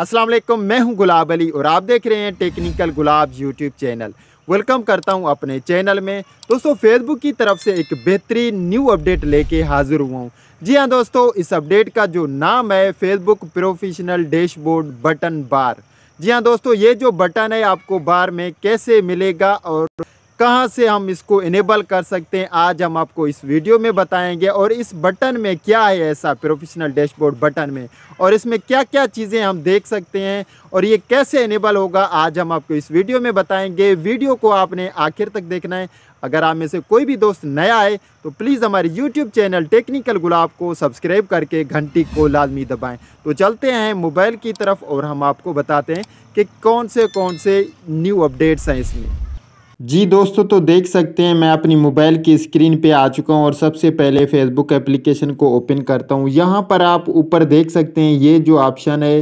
असलम मैं हूं गुलाब अली और आप देख रहे हैं technical Gulab YouTube channel welcome करता हूं अपने चैनल में दोस्तों फेसबुक की तरफ से एक बेहतरीन न्यू अपडेट लेके हाजिर हुआ हूं जी हां दोस्तों इस अपडेट का जो नाम है फेसबुक प्रोफेशनल डैशबोर्ड बटन बार जी हाँ दोस्तों ये जो बटन है आपको बार में कैसे मिलेगा और कहाँ से हम इसको इनेबल कर सकते हैं आज हम आपको इस वीडियो में बताएंगे और इस बटन में क्या है ऐसा प्रोफेशनल डैशबोर्ड बटन में और इसमें क्या क्या चीज़ें हम देख सकते हैं और ये कैसे इनेबल होगा आज हम आपको इस वीडियो में बताएंगे वीडियो को आपने आखिर तक देखना है अगर आप में से कोई भी दोस्त नया आए तो प्लीज़ हमारे यूट्यूब चैनल टेक्निकल गुलाब को सब्सक्राइब करके घंटी को लाजमी दबाएँ तो चलते हैं मोबाइल की तरफ और हम आपको बताते हैं कि कौन से कौन से न्यू अपडेट्स हैं इसमें जी दोस्तों तो देख सकते हैं मैं अपनी मोबाइल की स्क्रीन पे आ चुका हूँ और सबसे पहले फेसबुक एप्लीकेशन को ओपन करता हूँ यहाँ पर आप ऊपर देख सकते हैं ये जो ऑप्शन है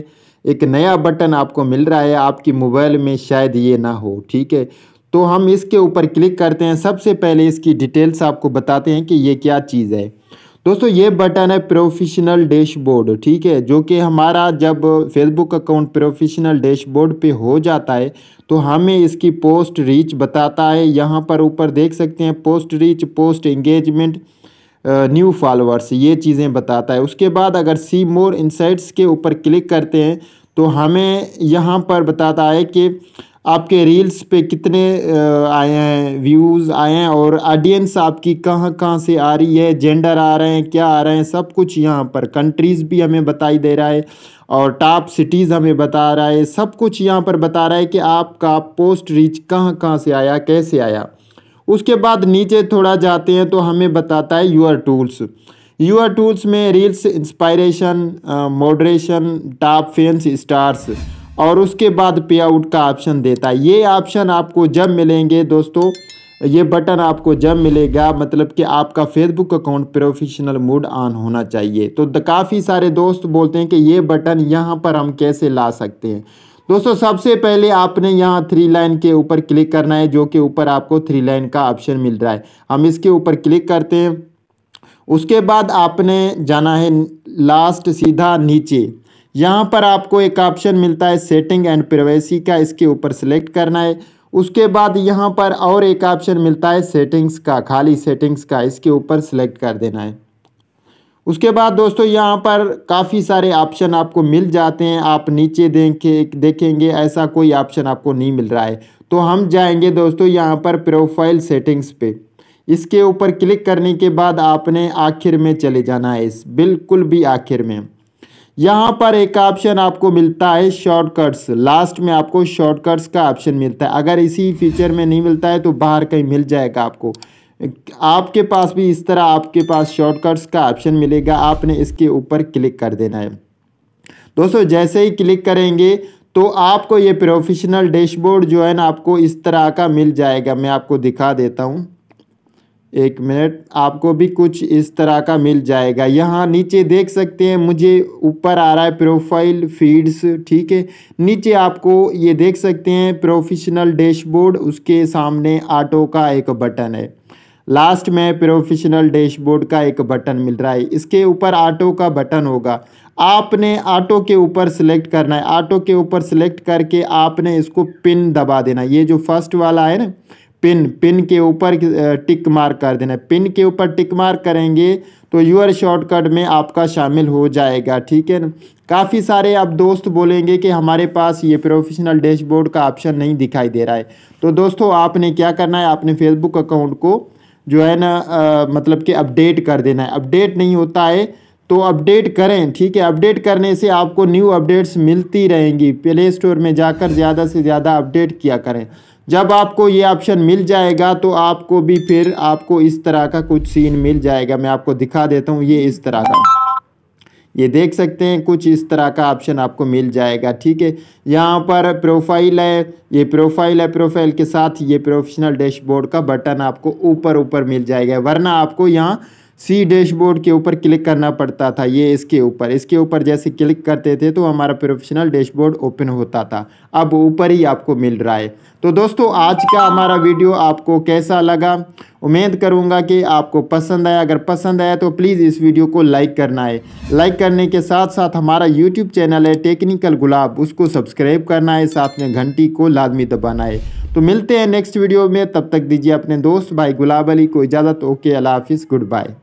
एक नया बटन आपको मिल रहा है आपकी मोबाइल में शायद ये ना हो ठीक है तो हम इसके ऊपर क्लिक करते हैं सबसे पहले इसकी डिटेल्स आपको बताते हैं कि ये क्या चीज़ है दोस्तों ये बटन है प्रोफेशनल डैशबोर्ड ठीक है जो कि हमारा जब फेसबुक अकाउंट प्रोफेशनल डैशबोर्ड पे हो जाता है तो हमें इसकी पोस्ट रीच बताता है यहाँ पर ऊपर देख सकते हैं post reach post engagement new followers ये चीज़ें बताता है उसके बाद अगर सी मोर इनसाइट्स के ऊपर क्लिक करते हैं तो हमें यहाँ पर बताता है कि आपके रील्स पे कितने आए हैं व्यूज़ आए हैं और ऑडियंस आपकी कहाँ कहाँ से आ रही है जेंडर आ रहे हैं क्या आ रहे हैं सब कुछ यहाँ पर कंट्रीज़ भी हमें बताई दे रहा है और टॉप सिटीज़ हमें बता रहा है सब कुछ यहाँ पर बता रहा है कि आपका पोस्ट रीच कहाँ कहाँ से आया कैसे आया उसके बाद नीचे थोड़ा जाते हैं तो हमें बताता है यूअर टूल्स यूअर टूल्स में reels inspiration moderation top fans stars और उसके बाद पे आउट का ऑप्शन देता है ये ऑप्शन आपको जब मिलेंगे दोस्तों ये बटन आपको जब मिलेगा मतलब कि आपका Facebook account professional mode on होना चाहिए तो काफ़ी सारे दोस्त बोलते हैं कि ये बटन यहाँ पर हम कैसे ला सकते हैं दोस्तों सबसे पहले आपने यहाँ थ्री लाइन के ऊपर क्लिक करना है जो कि ऊपर आपको थ्री लाइन का ऑप्शन मिल रहा है हम इसके ऊपर क्लिक करते हैं उसके बाद आपने जाना है लास्ट सीधा नीचे यहाँ पर आपको एक ऑप्शन मिलता है सेटिंग एंड प्रवेसी का इसके ऊपर सिलेक्ट करना है उसके बाद यहाँ पर और एक ऑप्शन मिलता है सेटिंग्स का खाली सेटिंग्स का इसके ऊपर सेलेक्ट कर देना है उसके बाद दोस्तों यहाँ पर काफ़ी सारे ऑप्शन आपको मिल जाते हैं आप नीचे देखे देखेंगे ऐसा कोई ऑप्शन आपको नहीं मिल रहा है तो हम जाएंगे दोस्तों यहाँ पर प्रोफाइल सेटिंग्स पे इसके ऊपर क्लिक करने के बाद आपने आखिर में चले जाना है इस बिल्कुल भी आखिर में यहाँ पर एक ऑप्शन आपको मिलता है शॉर्टकट्स लास्ट में आपको शॉर्टकट्स का ऑप्शन मिलता है अगर इसी फीचर में नहीं मिलता है तो बाहर कहीं मिल जाएगा आपको आपके पास भी इस तरह आपके पास शॉर्टकट्स का ऑप्शन मिलेगा आपने इसके ऊपर क्लिक कर देना है दोस्तों जैसे ही क्लिक करेंगे तो आपको ये प्रोफेशनल डैशबोर्ड जो है ना आपको इस तरह का मिल जाएगा मैं आपको दिखा देता हूँ एक मिनट आपको भी कुछ इस तरह का मिल जाएगा यहाँ नीचे देख सकते हैं मुझे ऊपर आ रहा है प्रोफाइल फीड्स ठीक है नीचे आपको ये देख सकते हैं प्रोफेशनल डैशबोर्ड उसके सामने ऑटो का एक बटन है लास्ट में प्रोफेशनल डैशबोर्ड का एक बटन मिल रहा है इसके ऊपर ऑटो का बटन होगा आपने ऑटो के ऊपर सेलेक्ट करना है ऑटो के ऊपर सेलेक्ट करके आपने इसको पिन दबा देना ये जो फर्स्ट वाला है ना पिन पिन के ऊपर टिक मार कर देना पिन के ऊपर टिक मार करेंगे तो यूर शॉर्टकट में आपका शामिल हो जाएगा ठीक है ना काफ़ी सारे आप दोस्त बोलेंगे कि हमारे पास ये प्रोफेशनल डैशबोर्ड का ऑप्शन नहीं दिखाई दे रहा है तो दोस्तों आपने क्या करना है आपने फेसबुक अकाउंट को जो है ना मतलब कि अपडेट कर देना है अपडेट नहीं होता है तो अपडेट करें ठीक है अपडेट करने से आपको न्यू अपडेट्स मिलती रहेंगी प्ले स्टोर में जाकर ज़्यादा से ज़्यादा अपडेट किया करें जब आपको ये ऑप्शन मिल जाएगा तो आपको भी फिर आपको इस तरह का कुछ सीन मिल जाएगा मैं आपको दिखा देता हूँ ये इस तरह का ये देख सकते हैं कुछ इस तरह का ऑप्शन आपको मिल जाएगा ठीक है यहाँ पर प्रोफाइल है ये प्रोफाइल है प्रोफाइल के साथ ये प्रोफेशनल डैशबोर्ड का बटन आपको ऊपर ऊपर मिल जाएगा वरना आपको यहाँ सी डैशबोर्ड के ऊपर क्लिक करना पड़ता था ये इसके ऊपर इसके ऊपर जैसे क्लिक करते थे तो हमारा प्रोफेशनल डैशबोर्ड ओपन होता था अब ऊपर ही आपको मिल रहा है तो दोस्तों आज का हमारा वीडियो आपको कैसा लगा उम्मीद करूंगा कि आपको पसंद आया अगर पसंद आया तो प्लीज़ इस वीडियो को लाइक करना है लाइक करने के साथ साथ हमारा यूट्यूब चैनल है टेक्निकल गुलाब उसको सब्सक्राइब करना है साथ में घंटी को लाजमी दबाना है तो मिलते हैं नेक्स्ट वीडियो में तब तक दीजिए अपने दोस्त भाई गुलाब अली को इजाज़त ओके अला हाफिज़ गुड बाय